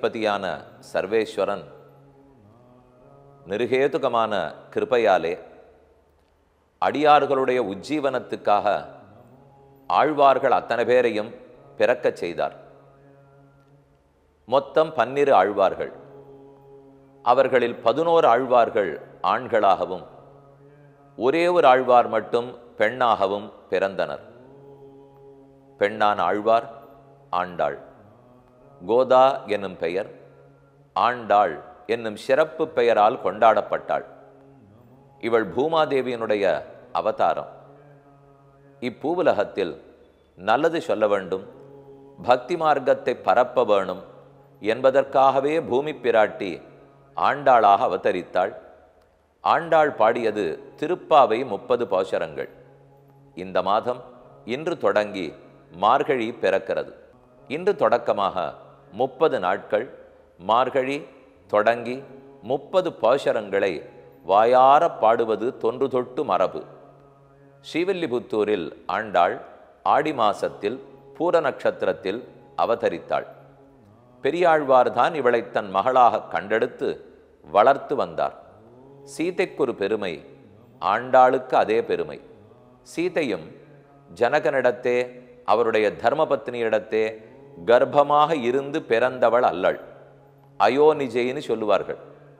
அதிபதியான சர்வேஸ்வரன் நிருகேதுகமான கிருபையாலே அடியார்களுடைய உஜ்ஜீவனத்துக்காக ஆழ்வார்கள் அத்தனை பேரையும் பிறக்கச் செய்தார் மொத்தம் பன்னிரு ஆழ்வார்கள் அவர்களில் பதினோரு ஆழ்வார்கள் ஆண்களாகவும் ஒரே ஒரு ஆழ்வார் மட்டும் பெண்ணாகவும் பிறந்தனர் பெண்ணான் ஆழ்வார் ஆண்டாள் கோதா என்னும் பெயர் ஆண்டாள் என்னும் சிறப்பு பெயரால் கொண்டாடப்பட்டாள் இவள் பூமாதேவியினுடைய அவதாரம் இப்பூவுலகத்தில் நல்லது சொல்ல வேண்டும் பக்தி மார்க்கத்தை பரப்ப வேணும் என்பதற்காகவே பூமி பிராட்டி ஆண்டாளாக அவதரித்தாள் ஆண்டாள் பாடியது திருப்பாவை முப்பது போஷரங்கள் இந்த மாதம் இன்று தொடங்கி மார்கழி பிறக்கிறது இன்று தொடக்கமாக முப்பது நாட்கள் மார்கழி தொடங்கி முப்பது பாசரங்களை வாயார பாடுவது தொன்று தொட்டு மரபு ஸ்ரீவில்லிபுத்தூரில் ஆண்டாள் ஆடி மாசத்தில் பூர நட்சத்திரத்தில் அவதரித்தாள் பெரியாழ்வார்தான் இவளை தன் மகளாக கண்டெடுத்து வளர்த்து வந்தார் சீதைக்கொரு பெருமை ஆண்டாளுக்கு அதே பெருமை சீதையும் ஜனகனிடத்தே அவருடைய தர்மபத்னியிடத்தே கர்ப்பமாக இருந்து பிறந்தவள் அல்லள் அயோனிஜைன்னு சொல்லுவார்கள்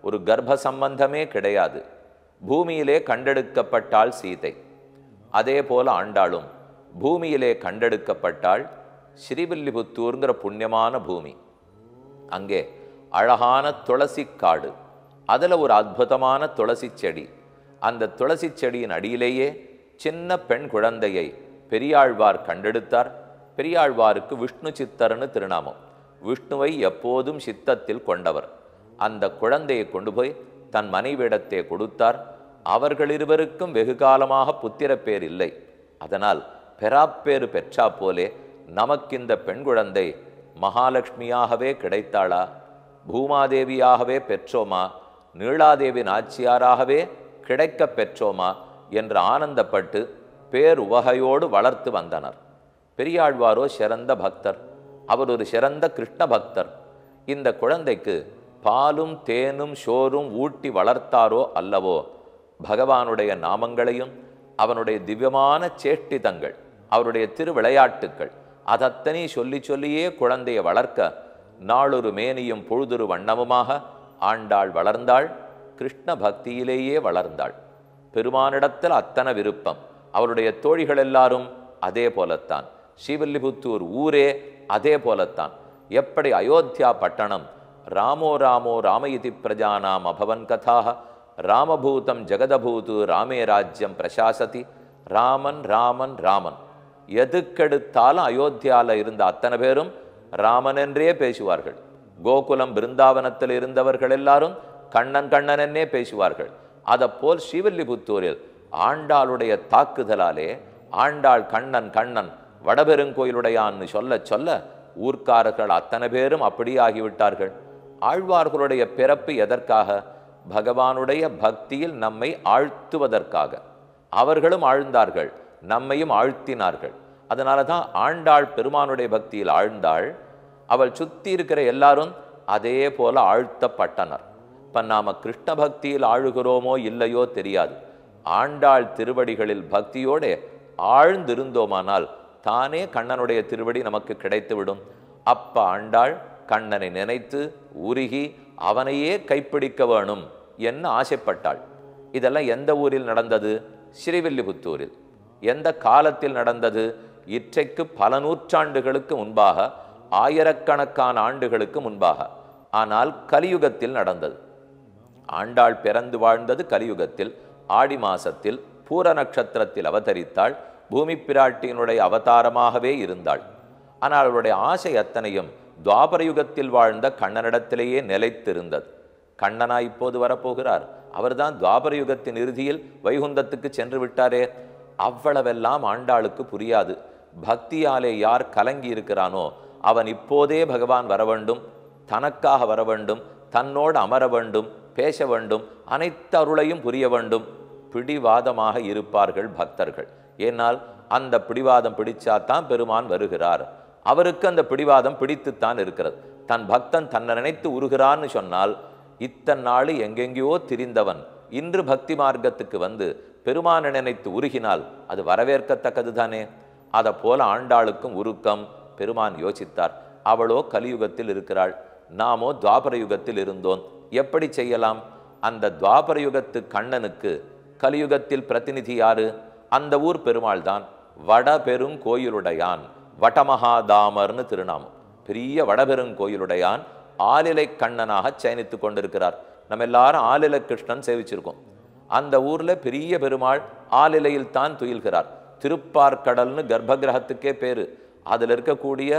ஒரு கர்ப்ப சம்பந்தமே கிடையாது பூமியிலே கண்டெடுக்கப்பட்டாள் சீதை அதே போல ஆண்டாளும் பூமியிலே கண்டெடுக்கப்பட்டாள் ஸ்ரீவில்லிபுத்தூர்ங்கிற புண்ணியமான பூமி அங்கே அழகான துளசி காடு அதில் ஒரு அற்புதமான துளசி செடி அந்த துளசி செடியின் அடியிலேயே சின்ன பெண் குழந்தையை பெரியாழ்வார் கண்டெடுத்தார் பெரியாழ்வாருக்கு விஷ்ணு சித்தர்னு திருநாமம் விஷ்ணுவை எப்போதும் சித்தத்தில் கொண்டவர் அந்த குழந்தையை கொண்டு போய் தன் மனைவிடத்தை கொடுத்தார் அவர்களிருவருக்கும் வெகு காலமாக புத்திரப்பேர் இல்லை அதனால் பெறாப்பேறு பெற்றா போலே நமக்கு இந்த பெண் குழந்தை மகாலட்சுமியாகவே கிடைத்தாளா பூமாதேவியாகவே பெற்றோமா நீளாதேவி நாச்சியாராகவே கிடைக்கப் பெற்றோமா என்று ஆனந்தப்பட்டு பேர் உவகையோடு வளர்த்து வந்தனர் பெரியாழ்வாரோ சிறந்த பக்தர் அவர் ஒரு சிறந்த கிருஷ்ண பக்தர் இந்த குழந்தைக்கு பாலும் தேனும் சோறும் ஊட்டி வளர்த்தாரோ அல்லவோ பகவானுடைய நாமங்களையும் அவனுடைய திவ்யமான சேஷ்டிதங்கள் அவருடைய திருவிளையாட்டுக்கள் அதத்தனை சொல்லி சொல்லியே குழந்தையை வளர்க்க நாளொரு மேனியும் பொழுதொரு வண்ணமுமாக ஆண்டாள் வளர்ந்தாள் கிருஷ்ண பக்தியிலேயே வளர்ந்தாள் பெருமானிடத்தில் அத்தனை விருப்பம் அவருடைய தோழிகள் எல்லாரும் அதே போலத்தான் ஸ்ரீவில்லிபுத்தூர் ஊரே அதே போலத்தான் எப்படி அயோத்தியா பட்டணம் ராமோ ராமோ ராமயிதி பிரஜானாம் அபவன் கதாக ராமபூதம் ஜெகதபூது ராமே ராஜ்யம் பிரசாசதி ராமன் ராமன் ராமன் எதுக்கெடுத்தாலும் அயோத்தியாவில் இருந்த அத்தனை பேரும் ராமன் என்றே பேசுவார்கள் கோகுலம் பிருந்தாவனத்தில் இருந்தவர்கள் எல்லாரும் கண்ணன் கண்ணன் என்னே பேசுவார்கள் அதப்போல் ஸ்ரீவில்லிபுத்தூரில் ஆண்டாளுடைய தாக்குதலாலே ஆண்டாள் கண்ணன் கண்ணன் வடபெருங்கோயிலுடையான்னு சொல்ல சொல்ல ஊர்க்காரர்கள் அத்தனை பேரும் அப்படியே ஆகிவிட்டார்கள் ஆழ்வார்களுடைய பிறப்பு எதற்காக பகவானுடைய பக்தியில் நம்மை ஆழ்த்துவதற்காக அவர்களும் ஆழ்ந்தார்கள் நம்மையும் ஆழ்த்தினார்கள் அதனால தான் ஆண்டாள் பெருமானுடைய பக்தியில் ஆழ்ந்தாள் அவள் சுற்றி இருக்கிற எல்லாரும் அதே போல ஆழ்த்தப்பட்டனர் இப்போ நாம் கிருஷ்ண பக்தியில் ஆழுகிறோமோ இல்லையோ தெரியாது ஆண்டாள் திருவடிகளில் பக்தியோடு ஆழ்ந்திருந்தோமானால் தானே கண்ணனுடைய திருவடி நமக்கு கிடைத்துவிடும் அப்ப ஆண்டாள் கண்ணனை நினைத்து உருகி அவனையே கைப்பிடிக்க வேணும் என்ன ஆசைப்பட்டாள் இதெல்லாம் எந்த ஊரில் நடந்தது ஸ்ரீவில்லிபுத்தூரில் எந்த காலத்தில் நடந்தது இற்றைக்கு பல நூற்றாண்டுகளுக்கு முன்பாக ஆயிரக்கணக்கான ஆண்டுகளுக்கு முன்பாக ஆனால் கலியுகத்தில் நடந்தது ஆண்டாள் பிறந்து வாழ்ந்தது கலியுகத்தில் ஆடி மாசத்தில் பூர நட்சத்திரத்தில் அவதரித்தாள் பூமி பிராட்டியினுடைய அவதாரமாகவே இருந்தாள் ஆனால் அவளுடைய ஆசை அத்தனையும் துவாபர யுகத்தில் வாழ்ந்த கண்ணனிடத்திலேயே நிலைத்திருந்தது கண்ணனா இப்போது வரப்போகிறார் அவர்தான் துவாபர யுகத்தின் இறுதியில் வைகுந்தத்துக்கு சென்று விட்டாரே அவ்வளவெல்லாம் ஆண்டாளுக்கு புரியாது பக்தியாலே யார் கலங்கி இருக்கிறானோ அவன் இப்போதே பகவான் வர வேண்டும் தனக்காக வர வேண்டும் தன்னோடு அமர வேண்டும் பேச வேண்டும் அனைத்து அருளையும் புரிய வேண்டும் பிடிவாதமாக இருப்பார்கள் பக்தர்கள் ஏனால் அந்த பிடிவாதம் பிடிச்சாத்தான் பெருமான் வருகிறார் அவருக்கு அந்த பிடிவாதம் பிடித்துத்தான் இருக்கிறது தன் பக்தன் தன்னை நினைத்து உருகிறான்னு சொன்னால் இத்தன் நாள் எங்கெங்கேயோ திரிந்தவன் இன்று பக்தி மார்க்கத்துக்கு வந்து பெருமானை நினைத்து உருகினால் அது வரவேற்கத்தக்கது தானே அதை போல ஆண்டாளுக்கும் உருக்கம் பெருமான் யோசித்தார் அவளோ கலியுகத்தில் இருக்கிறாள் நாமோ துவாபர யுகத்தில் இருந்தோம் எப்படி செய்யலாம் அந்த துவாபர யுகத்து கண்ணனுக்கு கலியுகத்தில் பிரதிநிதி யாரு அந்த ஊர் பெருமாள் தான் வடபெருங்கோயிலுடையான் வடமகாதாமர்னு திருநாமம் பெரிய கோயிலுடையான் ஆலிலை கண்ணனாக சயனித்து கொண்டிருக்கிறார் நம்ம எல்லாரும் ஆலிலை கிருஷ்ணன் சேவிச்சிருக்கோம் அந்த ஊரில் பெரிய பெருமாள் ஆலிலையில் தான் துயில்கிறார் திருப்பார்கடல்னு கர்ப்ப கிரகத்துக்கே பேர் அதில் இருக்கக்கூடிய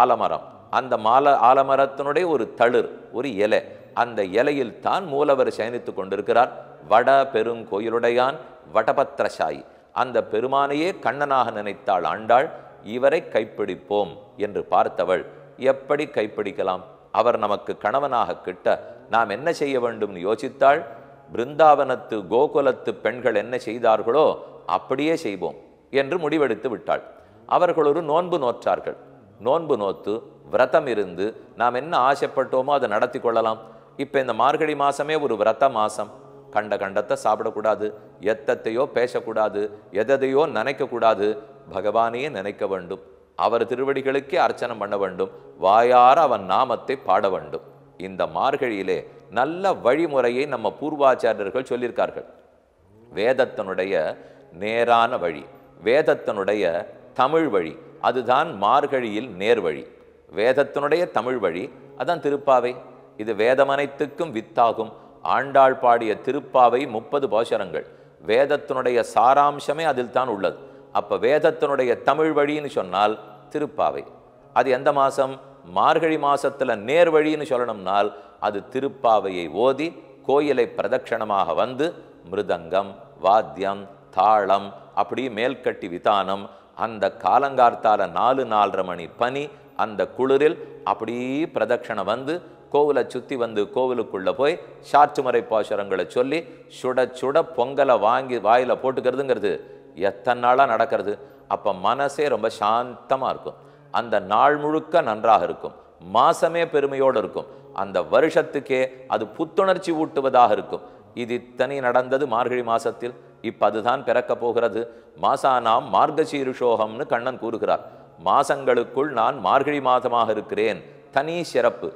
ஆலமரம் அந்த மால ஆலமரத்தினுடைய ஒரு தளிர் ஒரு இலை அந்த இலையில் தான் மூலவர் சயனித்து கொண்டிருக்கிறார் வட பெருங்கோயிலுடையான் வடபத்திரசாயி அந்த பெருமானையே கண்ணனாக நினைத்தாள் ஆண்டாள் இவரை கைப்பிடிப்போம் என்று பார்த்தவள் எப்படி கைப்பிடிக்கலாம் அவர் நமக்கு கணவனாக கிட்ட நாம் என்ன செய்ய வேண்டும் யோசித்தாள் பிருந்தாவனத்து கோகுலத்து பெண்கள் என்ன செய்தார்களோ அப்படியே செய்வோம் என்று முடிவெடுத்து விட்டாள் அவர்கள் ஒரு நோன்பு நோற்றார்கள் நோன்பு நோத்து விரதம் இருந்து நாம் என்ன ஆசைப்பட்டோமோ அதை நடத்தி கொள்ளலாம் இப்போ இந்த மார்கழி மாதமே ஒரு விரத மாதம் கண்ட கண்டத்தை சாப்பிடக்கூடாது எத்தத்தையோ பேசக்கூடாது எதையோ நினைக்கக்கூடாது பகவானையே நினைக்க வேண்டும் அவர் திருவடிகளுக்கே அர்ச்சனம் பண்ண வேண்டும் வாயார அவன் நாமத்தை பாட வேண்டும் இந்த மார்கழியிலே நல்ல வழிமுறையை நம்ம பூர்வாச்சாரியர்கள் சொல்லியிருக்கார்கள் வேதத்தனுடைய நேரான வழி வேதத்தனுடைய தமிழ் வழி அதுதான் மார்கழியில் நேர்வழி வேதத்தினுடைய தமிழ் வழி அதான் திருப்பாவை இது வேதமனைத்துக்கும் வித்தாகும் ஆண்டாள் பாடிய திருப்பாவை முப்பது போஷரங்கள் வேதத்தினுடைய சாராம்சமே அதில் தான் உள்ளது அப்போ வேதத்தினுடைய தமிழ் வழின்னு சொன்னால் திருப்பாவை அது எந்த மாதம் மார்கழி மாதத்தில் நேர் வழின்னு சொல்லணும்னால் அது திருப்பாவையை ஓதி கோயிலை பிரதட்சணமாக வந்து மிருதங்கம் வாத்தியம் தாளம் அப்படி மேல்கட்டி விதானம் அந்த காலங்கார்த்தால நாலு நாலரை மணி பனி அந்த குளிரில் அப்படியே பிரதட்சணை வந்து கோவிலை சுற்றி வந்து கோவிலுக்குள்ளே போய் சாற்று மறை பாசுரங்களை சொல்லி சுட சுட பொங்கலை வாங்கி வாயில் போட்டுக்கிறதுங்கிறது எத்தனை நாளாக நடக்கிறது அப்போ மனசே ரொம்ப சாந்தமாக இருக்கும் அந்த நாள் முழுக்க நன்றாக இருக்கும் மாசமே பெருமையோடு இருக்கும் அந்த வருஷத்துக்கே அது புத்துணர்ச்சி ஊட்டுவதாக இருக்கும் இது இத்தனை நடந்தது மார்கழி மாசத்தில் இப்போ அதுதான் பிறக்க போகிறது மாசானாம் மார்கசீருஷோகம்னு கண்ணன் கூறுகிறார் மாசங்களுக்குள் நான் மார்கழி மாதமாக இருக்கிறேன் தனி சிறப்பு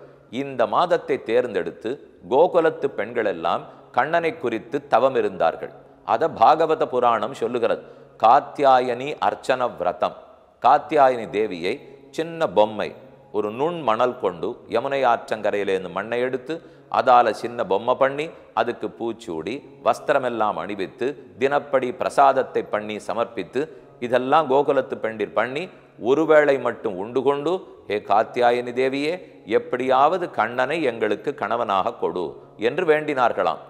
இந்த மாதத்தை தேர்ந்தெடுத்து கோகுலத்து பெண்களெல்லாம் கண்ணனை குறித்து தவம் இருந்தார்கள் அதை பாகவத புராணம் சொல்லுகிறது காத்தியாயனி அர்ச்சன விரதம் காத்தியாயனி தேவியை சின்ன பொம்மை ஒரு நுண் மணல் கொண்டு யமுனை ஆற்றங்கரையிலேருந்து மண்ணை எடுத்து அதால் சின்ன பொம்மை பண்ணி அதுக்கு பூச்சூடி வஸ்திரமெல்லாம் அணிவித்து தினப்படி பிரசாதத்தை பண்ணி சமர்ப்பித்து இதெல்லாம் கோகுலத்து பெண்டிர் பண்ணி ஒருவேளை மட்டும் உண்டு கொண்டு ஹே காத்தியாயனி தேவியே எப்படியாவது கண்ணனை எங்களுக்கு கணவனாக கொடு என்று வேண்டினார்களாம்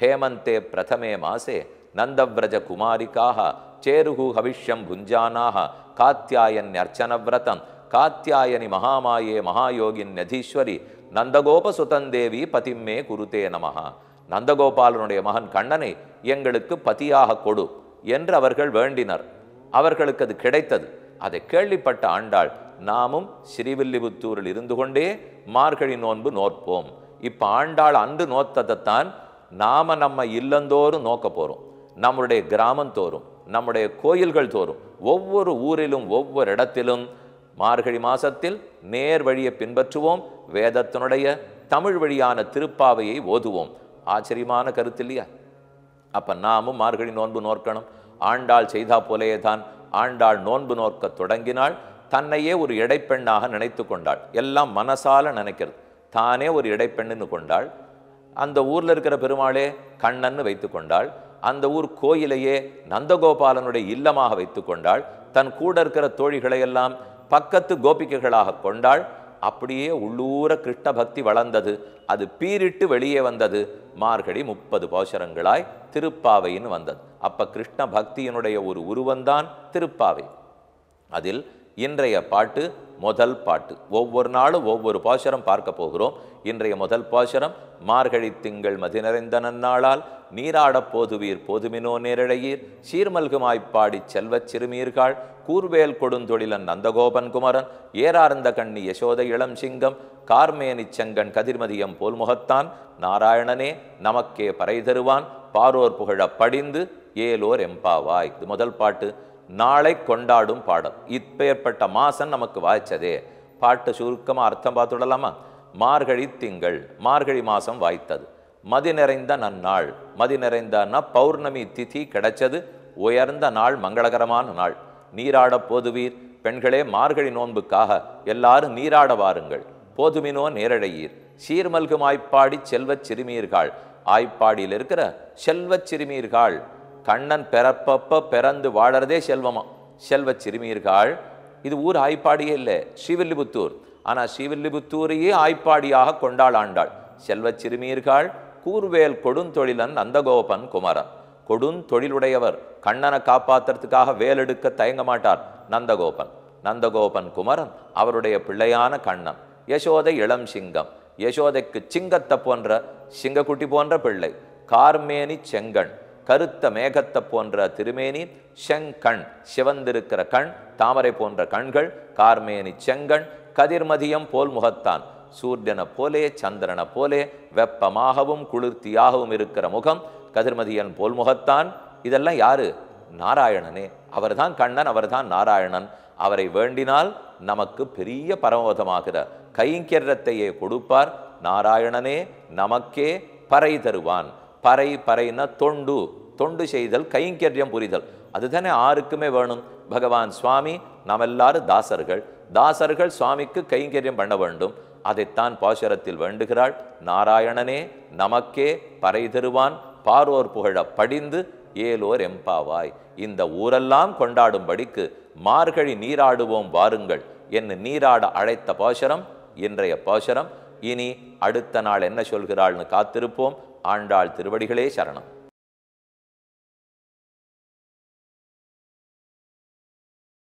ஹேமந்தே பிரதமே மாசே நந்தவிரஜ குமாரிக்காக சேருகு ஹவிஷ்யம் புஞ்சானாக காத்தியாயன்யர்ச்சனவிரதம் காத்தியாயனி மகாமாயே மகாயோகின் நதீஸ்வரி சுதந்தேவி பதிம்மே குருதே நமகா நந்தகோபாலனுடைய மகன் கண்ணனை எங்களுக்கு பதியாக கொடு என்று அவர்கள் வேண்டினர் அவர்களுக்கு அது கிடைத்தது அதை கேள்விப்பட்ட ஆண்டாள் நாமும் ஸ்ரீவில்லிபுத்தூரில் இருந்து கொண்டே மார்கழி நோன்பு நோற்போம் இப்போ ஆண்டாள் அன்று நோத்ததைத்தான் நாம் நம்ம இல்லந்தோறும் நோக்க போகிறோம் நம்முடைய கிராமம் தோறும் நம்முடைய கோயில்கள் தோறும் ஒவ்வொரு ஊரிலும் ஒவ்வொரு இடத்திலும் மார்கழி மாதத்தில் நேர் வழியை பின்பற்றுவோம் வேதத்தினுடைய தமிழ் வழியான திருப்பாவையை ஓதுவோம் ஆச்சரியமான கருத்து இல்லையா அப்போ நாமும் மார்கழி நோன்பு நோக்கணும் ஆண்டாள் செய்தா போலேயே தான் ஆண்டாள் நோன்பு நோக்க தொடங்கினாள் தன்னையே ஒரு இடைப்பெண்ணாக நினைத்து கொண்டாள் எல்லாம் மனசால நினைக்கிறது தானே ஒரு இடைப்பெண்ணுன்னு கொண்டாள் அந்த ஊரில் இருக்கிற பெருமாளே கண்ணன்னு வைத்து கொண்டாள் அந்த ஊர் கோயிலையே நந்தகோபாலனுடைய இல்லமாக வைத்து கொண்டாள் தன் கூட இருக்கிற தோழிகளையெல்லாம் பக்கத்து கோபிக்கைகளாக கொண்டாள் அப்படியே உள்ளூர கிருஷ்ண பக்தி வளர்ந்தது அது பீரிட்டு வெளியே வந்தது மார்கழி முப்பது பாசுரங்களாய் திருப்பாவைன்னு வந்தது அப்போ கிருஷ்ண பக்தியினுடைய ஒரு உருவந்தான் திருப்பாவை அதில் இன்றைய பாட்டு முதல் பாட்டு ஒவ்வொரு நாளும் ஒவ்வொரு பாசுரம் பார்க்க போகிறோம் இன்றைய முதல் பாசுரம் மார்கழி திங்கள் மதிநிறைந்த நன்னாளால் நீராடப் போதுவீர் போதுமினோ நேரழையீர் சீர்மல்குமாய்ப்பாடி செல்வச் சிறுமீர்காள் கூர்வேல் கொடுந்தொழிலன் நந்தகோபன் குமரன் ஏறார்ந்த கண்ணி யசோத இளம் சிங்கம் கார்மேனி செங்கன் கதிர்மதியம் போல் முகத்தான் நாராயணனே நமக்கே பறை தருவான் பாரோர் புகழ படிந்து ஏலோர் எம்பாவாய் இது முதல் பாட்டு நாளை கொண்டாடும் பாடல் இப்பேற்பட்ட மாசம் நமக்கு வாய்ச்சதே பாட்டு சுருக்கமாக அர்த்தம் விடலாமா மார்கழி திங்கள் மார்கழி மாதம் வாய்த்தது மதி நிறைந்த நன்னாள் மதி நிறைந்தன்னா பௌர்ணமி திதி கிடைச்சது உயர்ந்த நாள் மங்களகரமான நாள் நீராட போதுவீர் பெண்களே மார்கழி நோன்புக்காக எல்லாரும் நீராட வாருங்கள் போதுமினோ நேரடையீர் ஆய்ப்பாடி செல்வச் சிறுமீர்கள் ஆய்ப்பாடியில் இருக்கிற செல்வச் சிறுமீர்கள் கண்ணன் பிறப்பப்ப பிறந்து வாழறதே செல்வமா செல்வ சிறுமியர்கள் இது ஊர் ஆய்ப்பாடியே இல்லை ஸ்ரீவில்லிபுத்தூர் ஆனால் ஸ்ரீவில்லிபுத்தூரையே ஆய்ப்பாடியாக கொண்டாள் ஆண்டாள் செல்வ சிறுமியர்கள் கூர்வேல் கொடுந்தொழிலன் நந்தகோபன் குமரன் கொடுந்தொழிலுடையவர் கண்ணனை காப்பாற்றுறதுக்காக வேலெடுக்க தயங்க மாட்டார் நந்தகோபன் நந்தகோபன் குமரன் அவருடைய பிள்ளையான கண்ணன் யசோதை இளம் சிங்கம் யசோதைக்கு சிங்கத்தை போன்ற சிங்கக்குட்டி போன்ற பிள்ளை கார்மேனி செங்கன் கருத்த மேகத்தை போன்ற திருமேனி செங்கண் சிவந்திருக்கிற கண் தாமரை போன்ற கண்கள் கார்மேனி செங்கண் கதிர்மதியம் போல் முகத்தான் சூரியனை போலே சந்திரனை போலே வெப்பமாகவும் குளிர்த்தியாகவும் இருக்கிற முகம் கதிர்மதியன் போல் முகத்தான் இதெல்லாம் யாரு நாராயணனே அவர்தான் கண்ணன் அவர்தான் நாராயணன் அவரை வேண்டினால் நமக்கு பெரிய பரமோதமாகிற கைங்கரத்தையே கொடுப்பார் நாராயணனே நமக்கே பறை தருவான் பறை பறைன்னா தொண்டு தொண்டு செய்தல் கைங்கரியம் புரிதல் அதுதானே ஆருக்குமே வேணும் பகவான் சுவாமி நாம் எல்லாரும் தாசர்கள் தாசர்கள் சுவாமிக்கு கைங்கரியம் பண்ண வேண்டும் அதைத்தான் பாசுரத்தில் வேண்டுகிறாள் நாராயணனே நமக்கே பறை தருவான் பார்வோர் புகழ படிந்து ஏலோர் எம்பாவாய் இந்த ஊரெல்லாம் கொண்டாடும்படிக்கு மார்கழி நீராடுவோம் வாருங்கள் என்று நீராட அழைத்த பாசரம் இன்றைய பாசரம் இனி அடுத்த நாள் என்ன சொல்கிறாள்னு காத்திருப்போம் ஆண்டாள் திருவடிகளே சரணம்